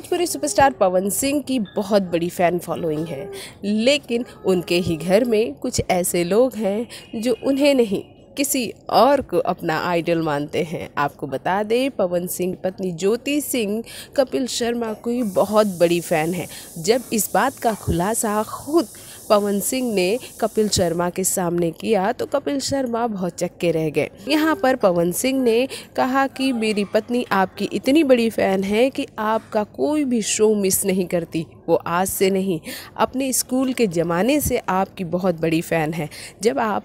Bhojpuri superstar पवन सिंह की बहुत बड़ी फ़ैन फॉलोइंग है लेकिन उनके ही घर में कुछ ऐसे लोग हैं जो उन्हें नहीं किसी और को अपना आइडल मानते हैं आपको बता दें पवन सिंह पत्नी ज्योति सिंह कपिल शर्मा की बहुत बड़ी फ़ैन है जब इस बात का खुलासा खुद पवन सिंह ने कपिल शर्मा के सामने किया तो कपिल शर्मा बहुत चक्के रह गए यहाँ पर पवन सिंह ने कहा कि मेरी पत्नी आपकी इतनी बड़ी फ़ैन है कि आपका कोई भी शो मिस नहीं करती वो आज से नहीं अपने स्कूल के ज़माने से आपकी बहुत बड़ी फ़ैन है जब आप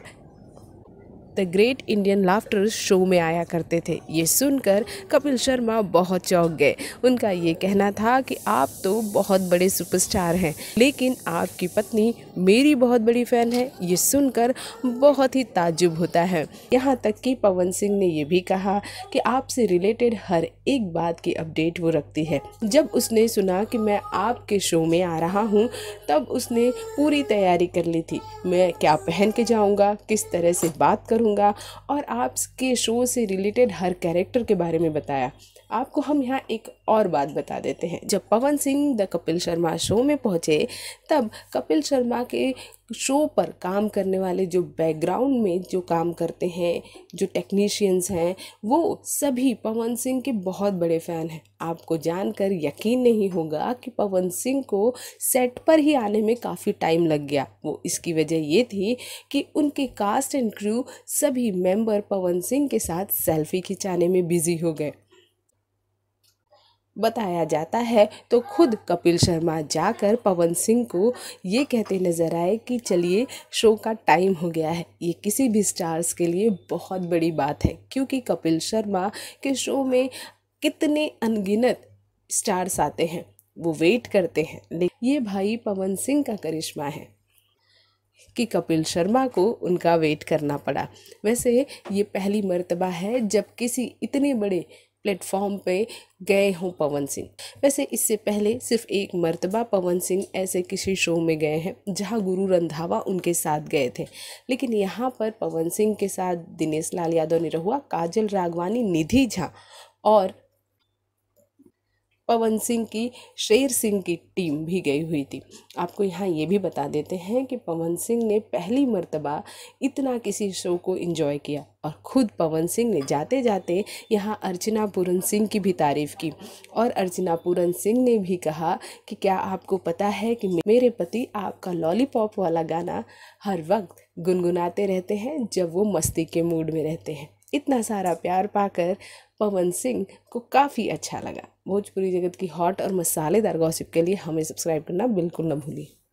the great Indian laughter show में आया करते थे ये सुनकर कपिल शर्मा बहुत चौंक गए उनका ये कहना था कि आप तो बहुत बड़े सुपरस्टार हैं लेकिन आपकी पत्नी मेरी बहुत बड़ी फ़ैन है ये सुनकर बहुत ही ताजुब होता है यहाँ तक कि पवन सिंह ने यह भी कहा कि आपसे रिलेटेड हर एक बात की अपडेट वो रखती है जब उसने सुना कि मैं आपके शो में आ रहा हूँ तब उसने पूरी तैयारी कर ली थी मैं क्या पहन के जाऊँगा किस तरह से बात करूँ पढ़ूँगा और आपके शो से रिलेटेड हर कैरेक्टर के बारे में बताया आपको हम यहाँ एक और बात बता देते हैं जब पवन सिंह द कपिल शर्मा शो में पहुँचे तब कपिल शर्मा के शो पर काम करने वाले जो बैकग्राउंड में जो काम करते हैं जो टेक्नीशियंस हैं वो सभी पवन सिंह के बहुत बड़े फ़ैन हैं आपको जानकर यकीन नहीं होगा कि पवन सिंह को सेट पर ही आने में काफ़ी टाइम लग गया वो इसकी वजह ये थी कि उनके कास्ट एंड क्रू सभी मेंबर पवन सिंह के साथ सेल्फी खिंचाने में बिज़ी हो गए बताया जाता है तो खुद कपिल शर्मा जाकर पवन सिंह को ये कहते नज़र आए कि चलिए शो का टाइम हो गया है ये किसी भी स्टार्स के लिए बहुत बड़ी बात है क्योंकि कपिल शर्मा के शो में कितने अनगिनत स्टार्स आते हैं वो वेट करते हैं लेकिन ये भाई पवन सिंह का करिश्मा है कि कपिल शर्मा को उनका वेट करना पड़ा वैसे ये पहली मर्तबा है जब किसी इतने बड़े प्लेटफॉर्म पे गए हों पवन सिंह वैसे इससे पहले सिर्फ एक मर्तबा पवन सिंह ऐसे किसी शो में गए हैं जहां गुरु रंधावा उनके साथ गए थे लेकिन यहाँ पर पवन सिंह के साथ दिनेश लाल यादव निरहुआ काजल रागवानी निधि झा और पवन सिंह की शेर सिंह की टीम भी गई हुई थी आपको यहाँ ये भी बता देते हैं कि पवन सिंह ने पहली मर्तबा इतना किसी शो को इन्जॉय किया और ख़ुद पवन सिंह ने जाते जाते यहाँ अर्चना पूरन सिंह की भी तारीफ़ की और अर्चना पूरन सिंह ने भी कहा कि क्या आपको पता है कि मेरे पति आपका लॉलीपॉप वाला गाना हर वक्त गुनगुनाते रहते हैं जब वो मस्ती के मूड में रहते हैं इतना सारा प्यार पाकर पवन सिंह को काफ़ी अच्छा लगा भोजपुरी जगत की हॉट और मसालेदार गॉसिप के लिए हमें सब्सक्राइब करना बिल्कुल ना भूलिए